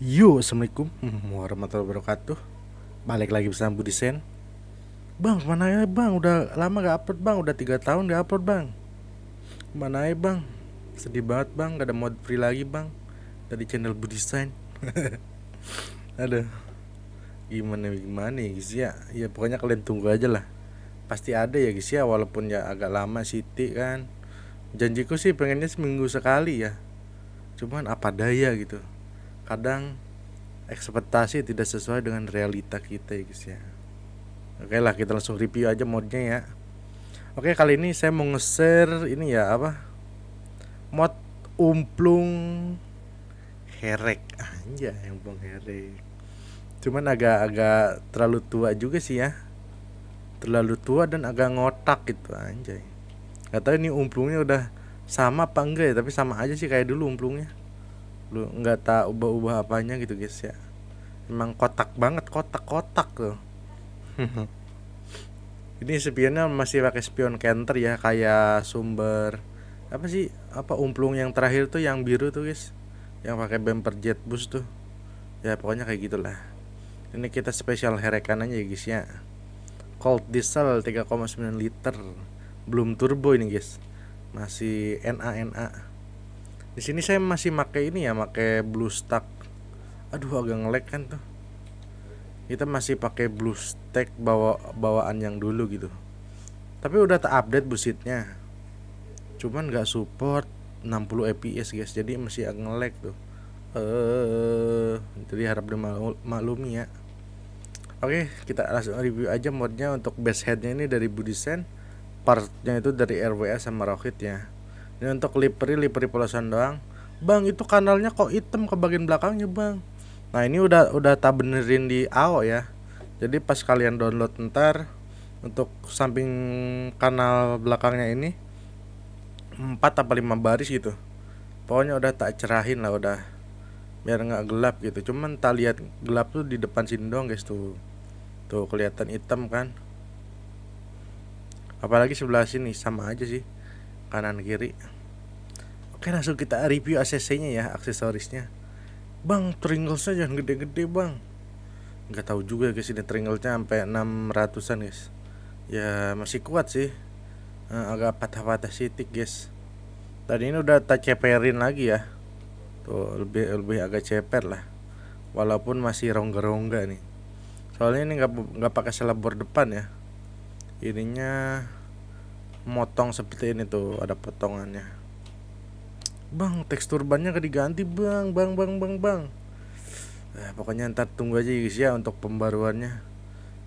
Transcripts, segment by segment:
Yo, assalamualaikum hmm, warahmatullahi wabarakatuh. Balik lagi bersama Budi Sen. Bang, mana ya bang? Udah lama gak upload bang. Udah tiga tahun gak upload bang. Mana ya bang? Sedih banget bang. Gak ada mod free lagi bang. Dari channel Budi Sen. ada. Gimana gimana ya guys ya. Ya pokoknya kalian tunggu aja lah. Pasti ada ya guys ya. Walaupun ya agak lama Siti kan. Janjiku sih pengennya seminggu sekali ya. Cuman apa daya gitu kadang ekspektasi tidak sesuai dengan realita kita ya guys ya oke lah kita langsung review aja modnya ya oke kali ini saya mau nge-share ini ya apa mod umplung herek aja umplung herek cuman agak-agak terlalu tua juga sih ya terlalu tua dan agak ngotak gitu anjay Gak tau ini umplungnya udah sama apa enggak ya tapi sama aja sih kayak dulu umplungnya lu nggak tak ubah-ubah apanya gitu guys ya emang kotak banget kotak-kotak tuh ini spionnya masih pakai spion counter ya kayak sumber apa sih apa umplung yang terakhir tuh yang biru tuh guys yang pakai bumper jet bus tuh ya pokoknya kayak gitulah ini kita spesial herekan aja ya, guys ya cold diesel 3,9 liter belum turbo ini guys masih NA NA di sini saya masih pakai ini ya pakai stack aduh agak ngelek kan tuh kita masih pakai blue stack bawa bawaan yang dulu gitu tapi udah tak update busitnya cuman nggak support 60 fps guys jadi masih agak ngelek tuh eh jadi harap dimaklumi ya oke kita langsung review aja modnya untuk base headnya ini dari Budisen partnya itu dari rws sama Rocket ya ini untuk lipri, lipri polosan doang bang itu kanalnya kok hitam ke bagian belakangnya bang nah ini udah udah tak benerin di AO ya jadi pas kalian download ntar untuk samping kanal belakangnya ini 4 atau 5 baris gitu pokoknya udah tak cerahin lah udah biar nggak gelap gitu cuman tak lihat gelap tuh di depan sini doang guys tuh tuh kelihatan hitam kan apalagi sebelah sini sama aja sih kanan kiri Oke kan langsung kita review acc ya, aksesorisnya. Bang, tringlesnya jangan gede-gede bang. Gak tau juga guys ini tringlesnya sampai 600-an guys. Ya masih kuat sih. Eh, agak patah-patah sitik guys. Tadi ini udah tak ceperin lagi ya. Tuh lebih lebih agak ceper lah. Walaupun masih rongga-rongga nih. Soalnya ini nggak nggak pakai selebor depan ya. Ininya motong seperti ini tuh ada potongannya bang tekstur bannya gak diganti bang bang bang bang bang eh, pokoknya ntar tunggu aja guys ya untuk pembaruannya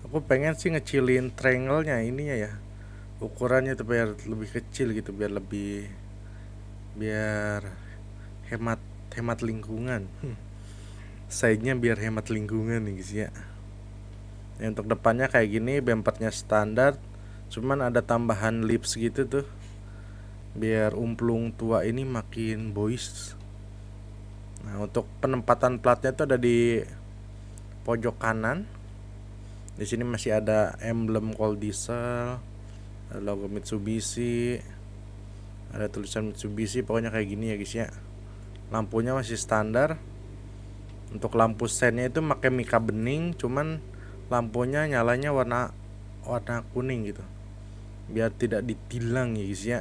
aku pengen sih ngecilin triangle-nya ininya ya ukurannya tuh biar lebih kecil gitu biar lebih biar hemat hemat lingkungan hmm. saingnya biar hemat lingkungan nih guys ya ya untuk depannya kayak gini bempernya standar cuman ada tambahan lips gitu tuh biar umplung tua ini makin boys nah untuk penempatan platnya itu ada di pojok kanan di sini masih ada emblem Cold Diesel ada logo Mitsubishi ada tulisan Mitsubishi pokoknya kayak gini ya guys ya lampunya masih standar untuk lampu sennya itu pakai mika bening cuman lampunya nyalanya warna warna kuning gitu biar tidak ditilang ya guys ya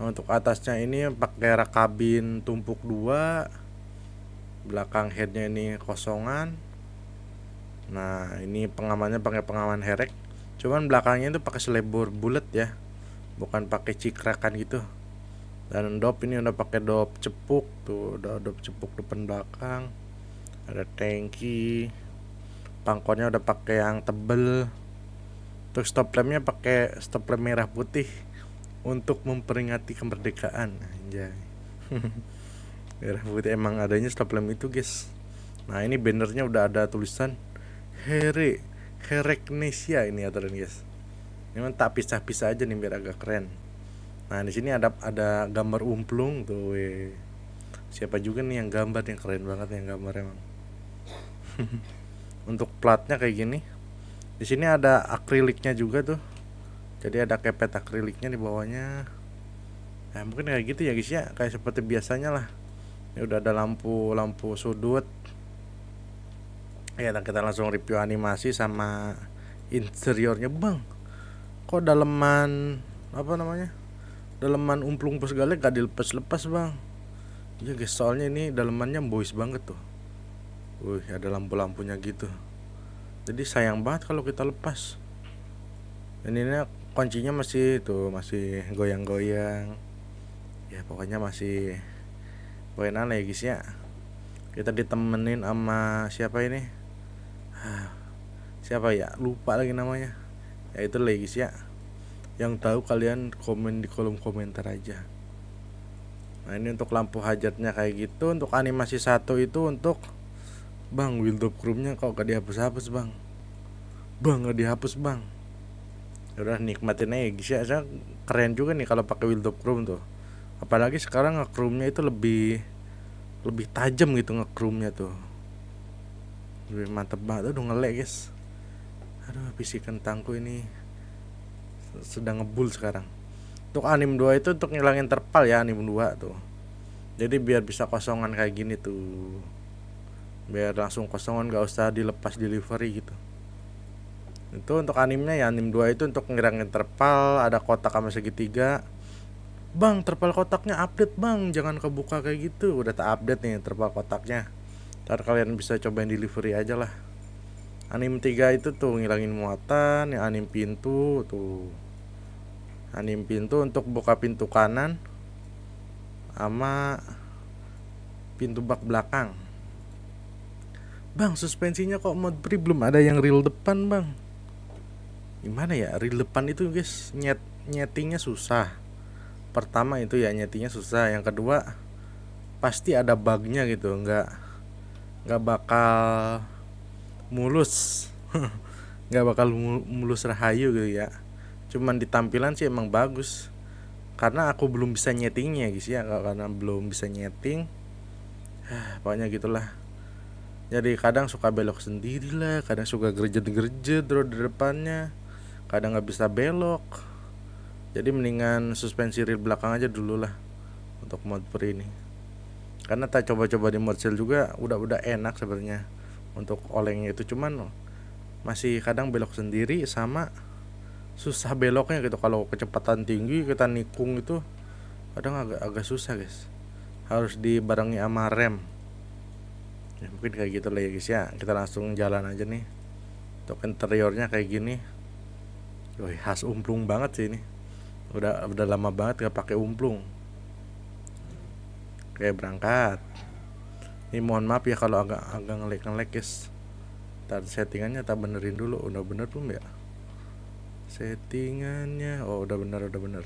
untuk atasnya ini pakai rak kabin tumpuk dua belakang headnya ini kosongan nah ini pengamannya pakai pengaman herek cuman belakangnya itu pakai selebor bulat ya bukan pakai cikrakan gitu dan dop ini udah pakai dop cepuk tuh udah dop cepuk depan belakang ada tangki pangkonnya udah pakai yang tebel untuk stop lampnya pakai stop lamp merah putih untuk memperingati kemerdekaan anjay merah putih emang adanya stop itu guys nah ini bannernya udah ada tulisan Here Hereknesia ini ya teman guys ini tak pisah-pisah aja nih biar agak keren nah di sini ada ada gambar umplung tuh we. siapa juga nih yang gambar yang keren banget yang gambar emang untuk platnya kayak gini di sini ada akriliknya juga tuh jadi ada kepet akriliknya di bawahnya nah mungkin kayak gitu ya guys ya kayak seperti biasanya lah ini ya, udah ada lampu lampu sudut ya kita langsung review animasi sama interiornya bang kok daleman apa namanya daleman umplung segala gak dilepas-lepas bang ya guys soalnya ini dalemannya boys banget tuh Wih, ada lampu-lampunya gitu. Jadi sayang banget kalau kita lepas. Dan ini kuncinya masih itu masih goyang-goyang ya pokoknya masih poin aneh guys ya kita ditemenin sama siapa ini ah, siapa ya lupa lagi namanya ya itu lagi ya yang tahu kalian komen di kolom komentar aja nah ini untuk lampu hajatnya kayak gitu untuk animasi satu itu untuk bang chrome nya kok gak dihapus-hapus bang bang gak dihapus bang udah nikmatin aja Gisha ya, aja keren juga nih kalau pakai wheel chrome tuh apalagi sekarang ngekrumnya itu lebih lebih tajam gitu ngekrumnya tuh lebih mantep banget aduh ngelek guys aduh PC kentangku ini sedang ngebul sekarang untuk anim 2 itu untuk ngilangin terpal ya anim 2 tuh jadi biar bisa kosongan kayak gini tuh biar langsung kosongan gak usah dilepas delivery gitu itu untuk animnya ya anim 2 itu untuk ngirangin terpal ada kotak sama segitiga bang terpal kotaknya update bang jangan kebuka kayak gitu udah tak update nih terpal kotaknya ntar kalian bisa cobain delivery aja lah anim 3 itu tuh ngilangin muatan ya anim pintu tuh anim pintu untuk buka pintu kanan sama pintu bak belakang bang suspensinya kok mod pri belum ada yang real depan bang gimana ya depan itu guys nyet nyetinya susah pertama itu ya nyetinya susah yang kedua pasti ada bugnya gitu nggak nggak bakal mulus nggak bakal mulus rahayu gitu ya cuman di tampilan sih emang bagus karena aku belum bisa nyetingnya guys ya karena belum bisa nyeting ah, pokoknya gitulah jadi kadang suka belok sendiri lah kadang suka gerjet-gerjet roda depannya kadang nggak bisa belok jadi mendingan suspensi rear belakang aja dulu lah untuk mod per ini karena tak coba-coba di mod seal juga udah-udah enak sebenarnya untuk olengnya itu cuman masih kadang belok sendiri sama susah beloknya gitu kalau kecepatan tinggi kita nikung itu kadang agak agak susah guys harus dibarengi sama rem ya, mungkin kayak gitu lah ya guys ya kita langsung jalan aja nih untuk interiornya kayak gini Woi, khas umplung banget sih ini. Udah udah lama banget gak pakai umplung. Oke, berangkat. Ini mohon maaf ya kalau agak agak ngelek-ngelek, guys. Tadi settingannya tak benerin dulu. Udah bener belum ya? Settingannya. Oh, udah bener, udah bener.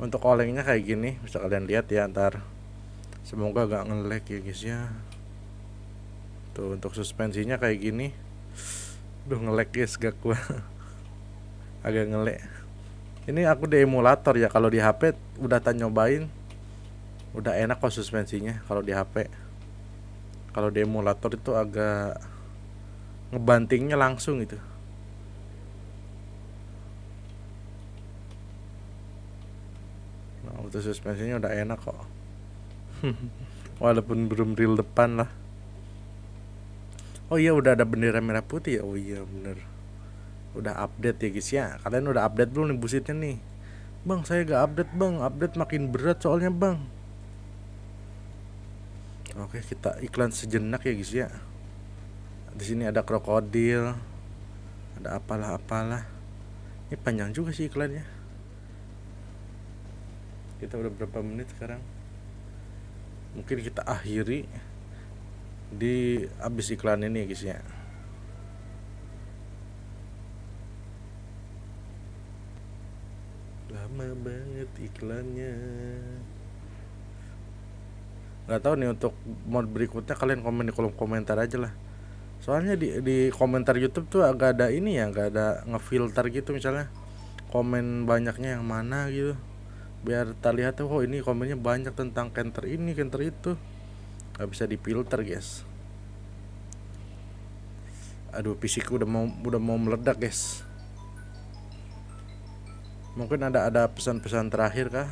Untuk olengnya kayak gini, bisa kalian lihat ya ntar. Semoga agak ngelek ya, guys ya. Tuh, untuk suspensinya kayak gini. Duh, ngelek guys, gak kuat. agak ngelek ini aku di emulator ya kalau di HP udah tak nyobain udah enak kok suspensinya kalau di HP kalau di emulator itu agak ngebantingnya langsung gitu nah untuk suspensinya udah enak kok walaupun belum real depan lah oh iya udah ada bendera merah putih ya oh iya bener udah update ya guys ya kalian udah update belum nih busitnya nih bang saya gak update bang update makin berat soalnya bang oke kita iklan sejenak ya guys ya di sini ada krokodil ada apalah apalah ini panjang juga sih iklannya kita udah berapa menit sekarang mungkin kita akhiri di abis iklan ini ya guys ya lama banget iklannya nggak tahu nih untuk mod berikutnya kalian komen di kolom komentar aja lah soalnya di di komentar YouTube tuh agak ada ini ya agak ada ngefilter gitu misalnya komen banyaknya yang mana gitu biar terlihat tuh oh ini komennya banyak tentang kenter ini kenter itu nggak bisa dipilter guys aduh fisikku udah mau udah mau meledak guys mungkin ada ada pesan-pesan terakhir kah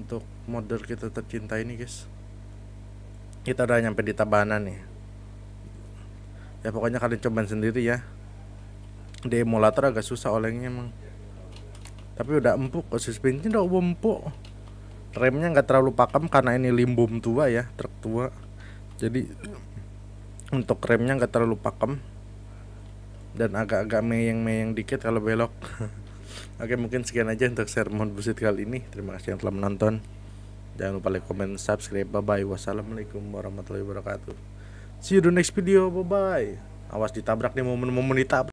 untuk model kita tercinta ini guys kita udah nyampe di Tabanan nih ya pokoknya kalian cobain sendiri ya di emulator agak susah olengnya emang tapi udah empuk suspensinya udah empuk remnya nggak terlalu pakem karena ini limbum tua ya truk tua jadi untuk remnya nggak terlalu pakem dan agak-agak meyeng-meyeng dikit kalau belok Oke mungkin sekian aja untuk share sermon busit kali ini. Terima kasih yang telah menonton. Jangan lupa like, comment, subscribe. Bye bye. Wassalamualaikum warahmatullahi wabarakatuh. See you the next video. Bye bye. Awas ditabrak nih momen-momen ditabrak.